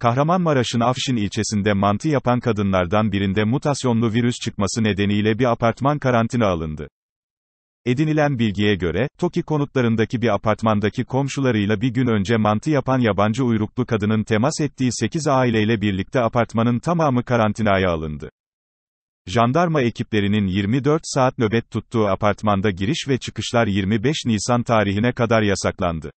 Kahramanmaraş'ın Afşin ilçesinde mantı yapan kadınlardan birinde mutasyonlu virüs çıkması nedeniyle bir apartman karantina alındı. Edinilen bilgiye göre, TOKİ konutlarındaki bir apartmandaki komşularıyla bir gün önce mantı yapan yabancı uyruklu kadının temas ettiği 8 aileyle birlikte apartmanın tamamı karantinaya alındı. Jandarma ekiplerinin 24 saat nöbet tuttuğu apartmanda giriş ve çıkışlar 25 Nisan tarihine kadar yasaklandı.